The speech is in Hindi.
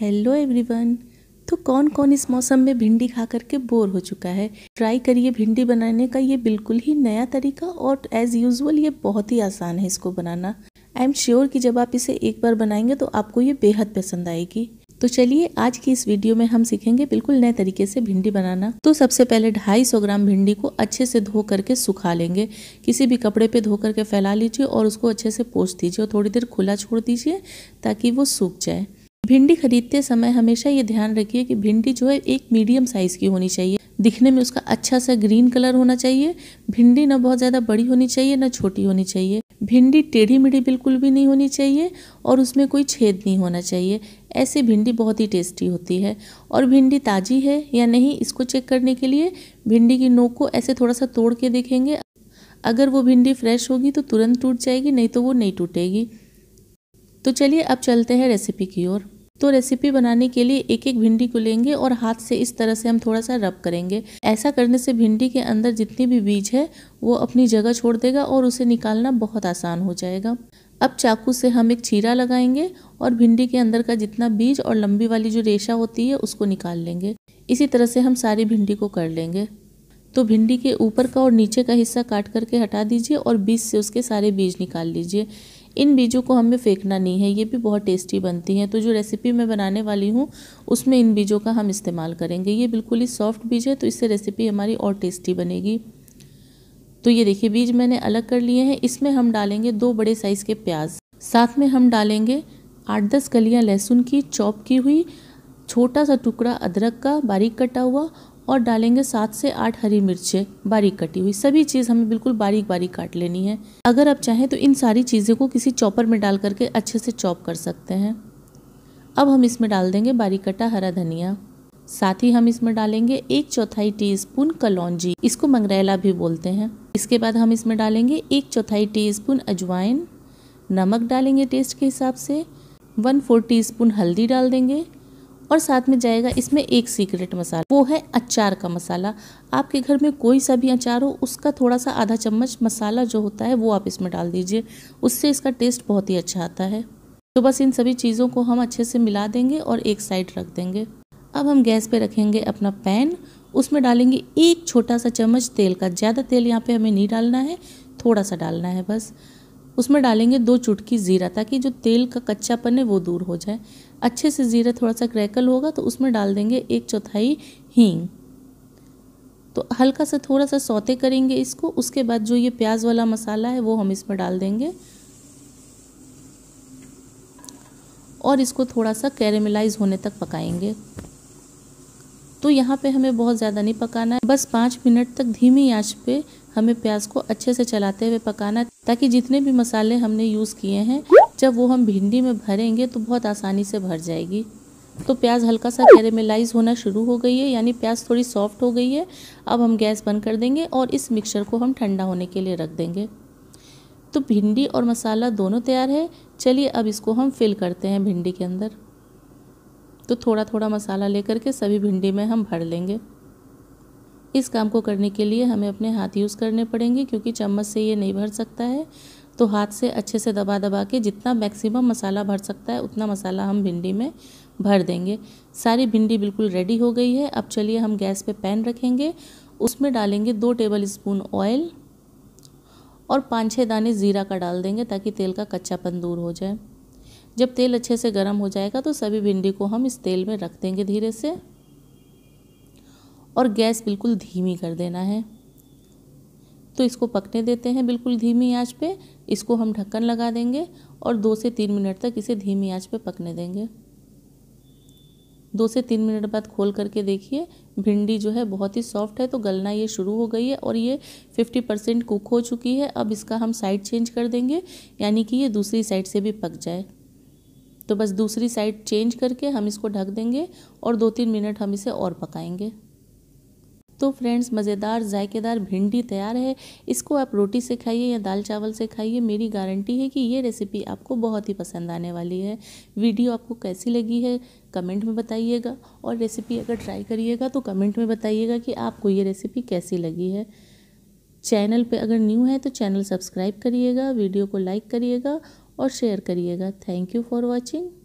हेलो एवरीवन तो कौन कौन इस मौसम में भिंडी खा करके बोर हो चुका है ट्राई करिए भिंडी बनाने का ये बिल्कुल ही नया तरीका और एज़ यूज़ुअल ये बहुत ही आसान है इसको बनाना आई एम श्योर कि जब आप इसे एक बार बनाएंगे तो आपको ये बेहद पसंद आएगी तो चलिए आज की इस वीडियो में हम सीखेंगे बिल्कुल नए तरीके से भिंडी बनाना तो सबसे पहले 250 ग्राम भिंडी को अच्छे से धो करके सुखा लेंगे किसी भी कपड़े पे धो करके फैला लीजिए और उसको अच्छे से पोछ दीजिए और थोड़ी देर खुला छोड़ दीजिए ताकि वो सूख जाए भिंडी खरीदते समय हमेशा ये ध्यान रखिए कि भिंडी जो है एक मीडियम साइज़ की होनी चाहिए दिखने में उसका अच्छा सा ग्रीन कलर होना चाहिए भिंडी ना बहुत ज़्यादा बड़ी होनी चाहिए ना छोटी होनी चाहिए भिंडी टेढ़ी मेढ़ी बिल्कुल भी नहीं होनी चाहिए और उसमें कोई छेद नहीं होना चाहिए ऐसी भिंडी बहुत ही टेस्टी होती है और भिंडी ताज़ी है या नहीं इसको चेक करने के लिए भिंडी की नोक को ऐसे थोड़ा सा तोड़ के देखेंगे अगर वो भिंडी फ्रेश होगी तो तुरंत टूट जाएगी नहीं तो वो नहीं टूटेगी तो चलिए अब चलते हैं रेसिपी की ओर तो रेसिपी बनाने के लिए एक एक भिंडी को लेंगे और हाथ से इस तरह से हम थोड़ा सा रब करेंगे ऐसा करने से भिंडी के अंदर जितनी भी बीज है वो अपनी जगह छोड़ देगा और उसे निकालना बहुत आसान हो जाएगा अब चाकू से हम एक चीरा लगाएंगे और भिंडी के अंदर का जितना बीज और लंबी वाली जो रेशा होती है उसको निकाल लेंगे इसी तरह से हम सारी भिंडी को कर लेंगे तो भिंडी के ऊपर का और नीचे का हिस्सा काट करके हटा दीजिए और बीज से उसके सारे बीज निकाल लीजिए इन बीजों को हमें फेंकना नहीं है ये भी बहुत टेस्टी बनती हैं तो जो रेसिपी मैं बनाने वाली हूँ उसमें इन बीजों का हम इस्तेमाल करेंगे ये बिल्कुल ही सॉफ्ट बीज है तो इससे रेसिपी हमारी और टेस्टी बनेगी तो ये देखिए बीज मैंने अलग कर लिए हैं इसमें हम डालेंगे दो बड़े साइज़ के प्याज साथ में हम डालेंगे आठ दस कलियाँ लहसुन की चॉप की हुई छोटा सा टुकड़ा अदरक का बारीक कटा हुआ और डालेंगे सात से आठ हरी मिर्चें बारीक कटी हुई सभी चीज़ हमें बिल्कुल बारीक बारीक काट लेनी है अगर आप चाहें तो इन सारी चीज़ों को किसी चॉपर में डाल करके अच्छे से चॉप कर सकते हैं अब हम इसमें डाल देंगे बारीक कटा हरा धनिया साथ ही हम इसमें डालेंगे एक चौथाई टीस्पून कलौजी इसको मंगरेला भी बोलते हैं इसके बाद हम इसमें डालेंगे एक चौथाई टीस्पून अजवाइन नमक डालेंगे टेस्ट के हिसाब से वन फोर टी स्पून हल्दी डाल देंगे और साथ में जाएगा इसमें एक सीक्रेट मसाला वो है अचार का मसाला आपके घर में कोई सा भी अचार हो उसका थोड़ा सा आधा चम्मच मसाला जो होता है वो आप इसमें डाल दीजिए उससे इसका टेस्ट बहुत ही अच्छा आता है तो बस इन सभी चीज़ों को हम अच्छे से मिला देंगे और एक साइड रख देंगे अब हम गैस पे रखेंगे अपना पैन उसमें डालेंगे एक छोटा सा चम्मच तेल का ज़्यादा तेल यहाँ पे हमें नहीं डालना है थोड़ा सा डालना है बस उसमें डालेंगे दो चुटकी ज़ीरा ताकि जो तेल का कच्चापन है वो दूर हो जाए अच्छे से ज़ीरा थोड़ा सा क्रैकल होगा तो उसमें डाल देंगे एक चौथाई हींग तो हल्का सा थोड़ा सा सौते करेंगे इसको उसके बाद जो ये प्याज वाला मसाला है वो हम इसमें डाल देंगे और इसको थोड़ा सा कैरेमलाइज होने तक पकाएंगे तो यहाँ पे हमें बहुत ज़्यादा नहीं पकाना है बस पाँच मिनट तक धीमी आंच पे हमें प्याज को अच्छे से चलाते हुए पकाना है ताकि जितने भी मसाले हमने यूज़ किए हैं जब वो हम भिंडी में भरेंगे तो बहुत आसानी से भर जाएगी तो प्याज हल्का सा कैरेमेलाइज होना शुरू हो गई है यानी प्याज थोड़ी सॉफ्ट हो गई है अब हम गैस बंद कर देंगे और इस मिक्सचर को हम ठंडा होने के लिए रख देंगे तो भिंडी और मसाला दोनों तैयार है चलिए अब इसको हम फिल करते हैं भिंडी के अंदर तो थोड़ा थोड़ा मसाला लेकर के सभी भिंडी में हम भर लेंगे इस काम को करने के लिए हमें अपने हाथ यूज़ करने पड़ेंगे क्योंकि चम्मच से ये नहीं भर सकता है तो हाथ से अच्छे से दबा दबा के जितना मैक्सिमम मसाला भर सकता है उतना मसाला हम भिंडी में भर देंगे सारी भिंडी बिल्कुल रेडी हो गई है अब चलिए हम गैस पे पैन रखेंगे उसमें डालेंगे दो टेबल स्पून ऑयल और पाँच छः दाने ज़ीरा का डाल देंगे ताकि तेल का कच्चापन दूर हो जाए जब तेल अच्छे से गर्म हो जाएगा तो सभी भिंडी को हम इस तेल में रख देंगे धीरे से और गैस बिल्कुल धीमी कर देना है तो इसको पकने देते हैं बिल्कुल धीमी आंच पे इसको हम ढक्कन लगा देंगे और दो से तीन मिनट तक इसे धीमी आंच पे पकने देंगे दो से तीन मिनट बाद खोल करके देखिए भिंडी जो है बहुत ही सॉफ्ट है तो गलना ये शुरू हो गई है और ये फिफ्टी परसेंट कुक हो चुकी है अब इसका हम साइड चेंज कर देंगे यानी कि ये दूसरी साइड से भी पक जाए तो बस दूसरी साइड चेंज करके हम इसको ढक देंगे और दो तीन मिनट हम इसे और पकाएंगे तो फ्रेंड्स मज़ेदार जायकेदार भिंडी तैयार है इसको आप रोटी से खाइए या दाल चावल से खाइए मेरी गारंटी है कि ये रेसिपी आपको बहुत ही पसंद आने वाली है वीडियो आपको कैसी लगी है कमेंट में बताइएगा और रेसिपी अगर ट्राई करिएगा तो कमेंट में बताइएगा कि आपको ये रेसिपी कैसी लगी है चैनल पे अगर न्यू है तो चैनल सब्सक्राइब करिएगा वीडियो को लाइक करिएगा और शेयर करिएगा थैंक यू फॉर वॉचिंग